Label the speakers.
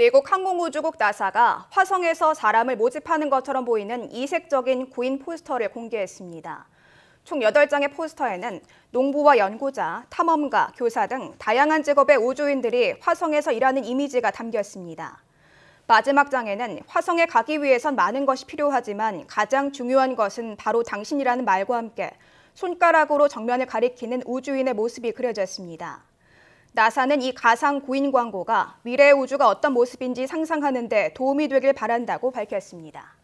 Speaker 1: 미국 항공우주국 나사가 화성에서 사람을 모집하는 것처럼 보이는 이색적인 구인 포스터를 공개했습니다. 총 8장의 포스터에는 농부와 연구자, 탐험가, 교사 등 다양한 직업의 우주인들이 화성에서 일하는 이미지가 담겼습니다. 마지막 장에는 화성에 가기 위해선 많은 것이 필요하지만 가장 중요한 것은 바로 당신이라는 말과 함께 손가락으로 정면을 가리키는 우주인의 모습이 그려졌습니다. 나사는 이 가상 고인 광고가 미래 의 우주가 어떤 모습인지 상상하는 데 도움이 되길 바란다고 밝혔습니다.